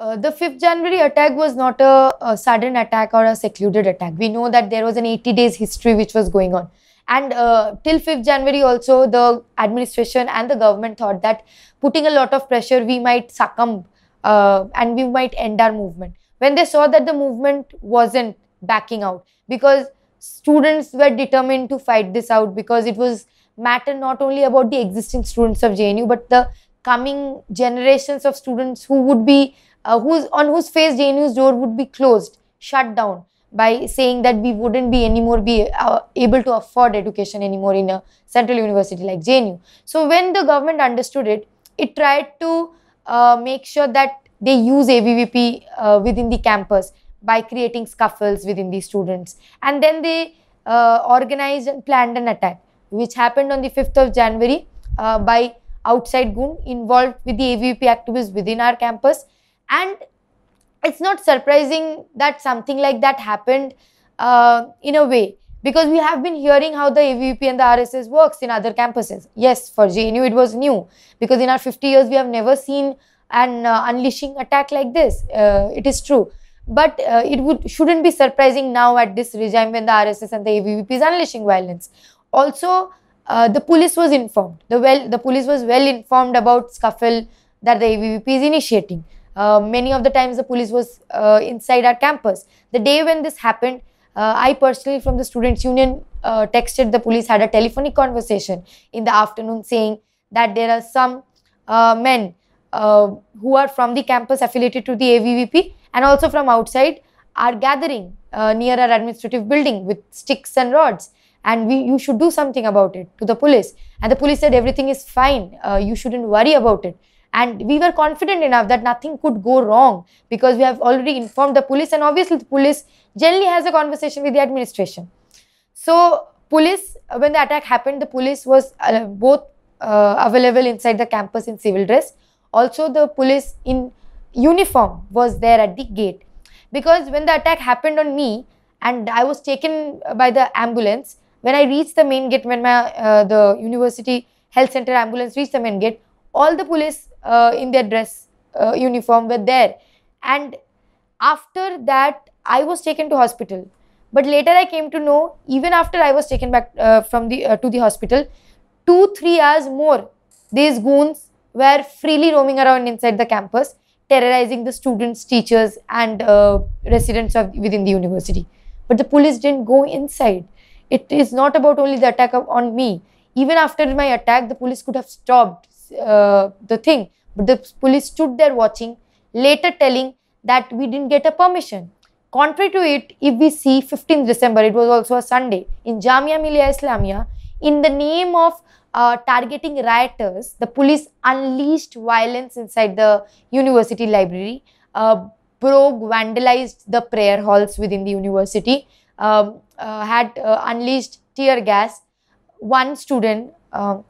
Uh, the 5th January attack was not a, a, sudden attack or a secluded attack. We know that there was an 80 days history which was going on. And uh, till 5th January also, the administration and the government thought that putting a lot of pressure, we might succumb uh, and we might end our movement. When they saw that the movement wasn't backing out because students were determined to fight this out because it was matter not only about the existing students of JNU, but the coming generations of students who would be uh, whose, on whose face JNU's door would be closed, shut down by saying that we wouldn't be anymore be uh, able to afford education anymore in a central university like JNU. So when the government understood it, it tried to uh, make sure that they use AVVP uh, within the campus by creating scuffles within the students. And then they uh, organized and planned an attack, which happened on the 5th of January uh, by outside goon involved with the AVVP activists within our campus and it's not surprising that something like that happened uh, in a way because we have been hearing how the AVP and the RSS works in other campuses. Yes, for JNU it was new because in our 50 years we have never seen an uh, unleashing attack like this. Uh, it is true. But uh, it would shouldn't be surprising now at this regime when the RSS and the AVP is unleashing violence. Also, uh, the police was informed. The well, the police was well informed about scuffle that the AVP is initiating. Uh, many of the times the police was uh, inside our campus. The day when this happened, uh, I personally from the Students' Union uh, texted the police, had a telephonic conversation in the afternoon saying that there are some uh, men who are from the campus affiliated to the AVVP and also from outside are gathering near our administrative building with sticks and rods and we, you should do something about it to the police. And the police said everything is fine, you shouldn't worry about it. And we were confident enough that nothing could go wrong because we have already informed the police and obviously the police generally has a conversation with the administration. So police, uh, when the attack happened, the police was uh, both uh, available inside the campus in civil dress. Also the police in uniform was there at the gate because when the attack happened on me and I was taken by the ambulance, when I reached the main gate, when my uh, the university health center ambulance reached the main gate, all the police uh, in their dress uh, uniform were there and after that i was taken to hospital but later i came to know even after i was taken back uh, from the uh, to the hospital 2 3 hours more these goons were freely roaming around inside the campus terrorizing the students teachers and uh, residents of within the university but the police didn't go inside it is not about only the attack on me even after my attack the police could have stopped uh, the thing. But the police stood there watching, later telling that we didn't get a permission. Contrary to it, if we see 15th December, it was also a Sunday, in Jamia Millia Islamia, in the name of uh, targeting rioters, the police unleashed violence inside the university library, uh, broke, vandalized the prayer halls within the university, um, uh, had uh, unleashed tear gas. One student, um,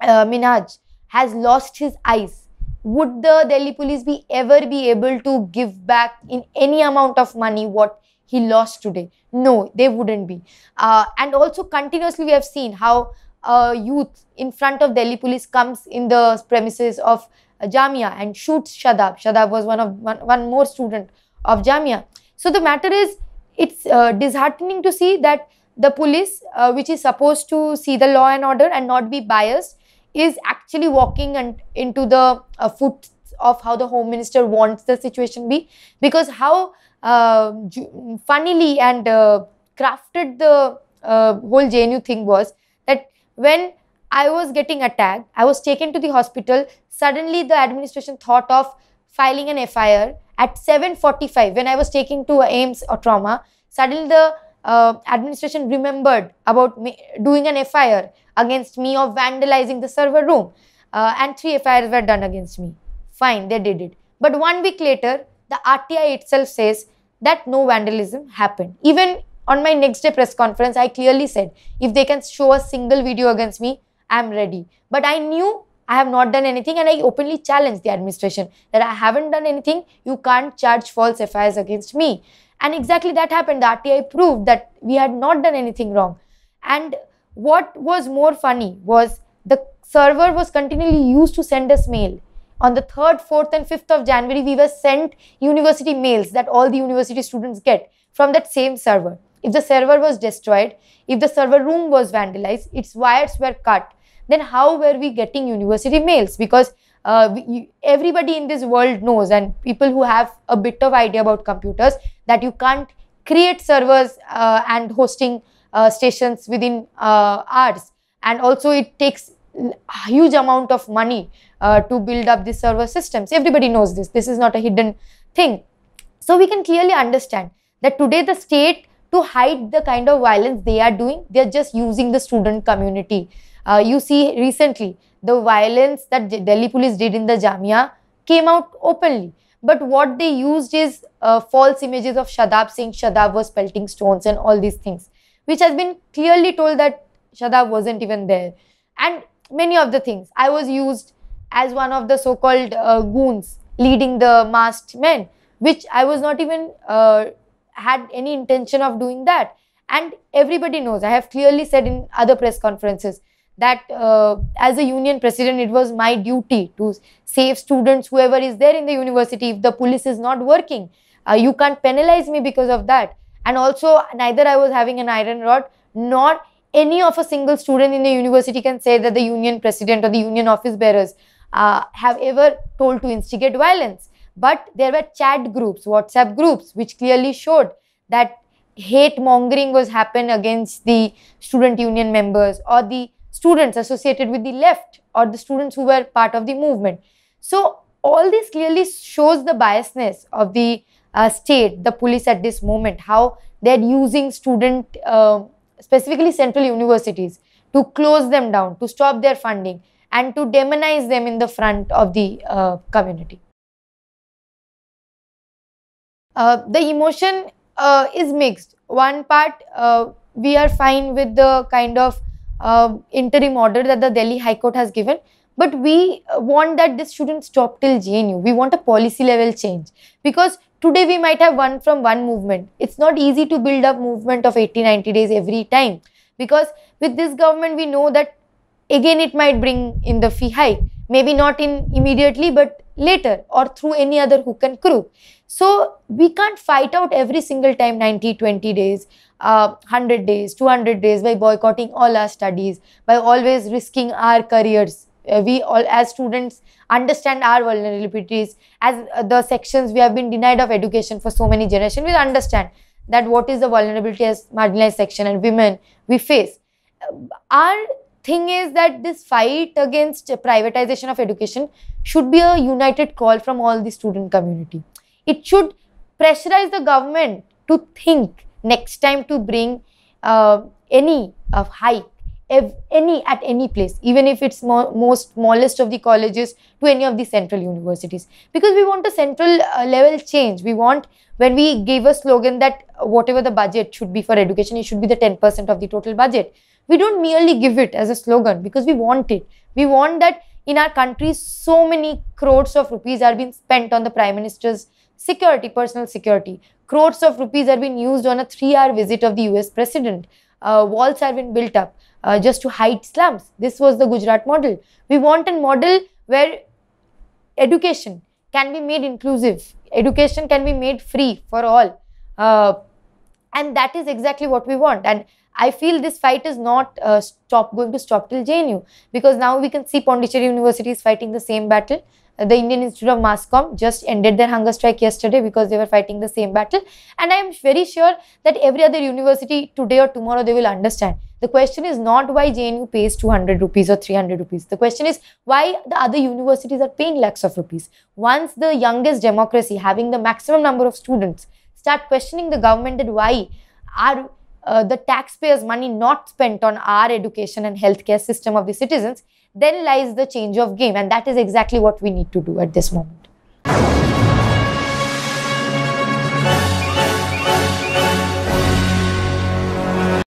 uh, Minaj, has lost his eyes, would the Delhi police be ever be able to give back in any amount of money what he lost today? No, they wouldn't be. Uh, and also continuously we have seen how a uh, youth in front of Delhi police comes in the premises of Jamia and shoots Shadab. Shadab was one of one, one more student of Jamia. So the matter is, it's uh, disheartening to see that the police, uh, which is supposed to see the law and order and not be biased, is actually walking and into the uh, foot of how the home minister wants the situation be because how uh, funnily and uh, crafted the uh, whole JNU thing was that when I was getting attacked, I was taken to the hospital. Suddenly, the administration thought of filing an FIR at 7:45 when I was taken to AIMS or trauma. Suddenly, the uh, administration remembered about doing an FIR against me of vandalizing the server room. Uh, and three FIRs were done against me. Fine, they did it. But one week later, the RTI itself says that no vandalism happened. Even on my next day press conference, I clearly said if they can show a single video against me, I'm ready. But I knew I have not done anything and I openly challenged the administration that I haven't done anything. You can't charge false FIRs against me. And exactly that happened. The RTI proved that we had not done anything wrong. And what was more funny was the server was continually used to send us mail. On the 3rd, 4th, and 5th of January, we were sent university mails that all the university students get from that same server. If the server was destroyed, if the server room was vandalized, its wires were cut, then how were we getting university mails? Because uh, we, everybody in this world knows, and people who have a bit of idea about computers, that you can't create servers uh, and hosting uh, stations within uh, hours and also it takes huge amount of money uh, to build up the server systems everybody knows this this is not a hidden thing so we can clearly understand that today the state to hide the kind of violence they are doing they are just using the student community uh, you see recently the violence that delhi police did in the jamia came out openly but what they used is uh, false images of shadab saying shadab was pelting stones and all these things which has been clearly told that Shadab wasn't even there. And many of the things. I was used as one of the so called uh, goons leading the masked men, which I was not even uh, had any intention of doing that. And everybody knows, I have clearly said in other press conferences that uh, as a union president, it was my duty to save students, whoever is there in the university, if the police is not working. Uh, you can't penalize me because of that and also neither I was having an iron rod nor any of a single student in the university can say that the union president or the union office bearers uh, have ever told to instigate violence. But there were chat groups, WhatsApp groups, which clearly showed that hate mongering was happened against the student union members or the students associated with the left or the students who were part of the movement. So all this clearly shows the biasness of the uh, state, the police at this moment, how they're using student, uh, specifically central universities, to close them down, to stop their funding, and to demonize them in the front of the uh, community. Uh, the emotion uh, is mixed. One part, uh, we are fine with the kind of interim order that the Delhi High Court has given, but we want that this shouldn't stop till JNU. We want a policy level change because Today we might have one from one movement. It's not easy to build up movement of 80 90 days every time because with this government we know that again it might bring in the fee hike maybe not in immediately but later or through any other hook and crew. So we can't fight out every single time 90, 20 days, uh, 100 days, 200 days by boycotting all our studies, by always risking our careers uh, we all as students understand our vulnerabilities as uh, the sections we have been denied of education for so many generations we understand that what is the vulnerability as marginalized section and women we face uh, our thing is that this fight against privatization of education should be a united call from all the student community it should pressurize the government to think next time to bring uh, any of uh, hike any at any place even if it's most smallest of the colleges to any of the central universities because we want a central uh, level change we want when we gave a slogan that whatever the budget should be for education it should be the 10% of the total budget we don't merely give it as a slogan because we want it we want that in our country so many crores of rupees are being spent on the prime minister's security personal security crores of rupees are being used on a 3 hour visit of the us president uh, walls have been built up uh, just to hide slums. This was the Gujarat model. We want a model where education can be made inclusive, education can be made free for all. Uh, and that is exactly what we want. And I feel this fight is not uh, stop going to stop till JNU because now we can see Pondicherry University is fighting the same battle. Uh, the Indian Institute of Mass just ended their hunger strike yesterday because they were fighting the same battle. And I am very sure that every other university today or tomorrow they will understand. The question is not why JNU pays 200 rupees or 300 rupees. The question is why the other universities are paying lakhs of rupees. Once the youngest democracy having the maximum number of students start questioning the government that why are uh, the taxpayers' money not spent on our education and healthcare system of the citizens, then lies the change of game. And that is exactly what we need to do at this moment.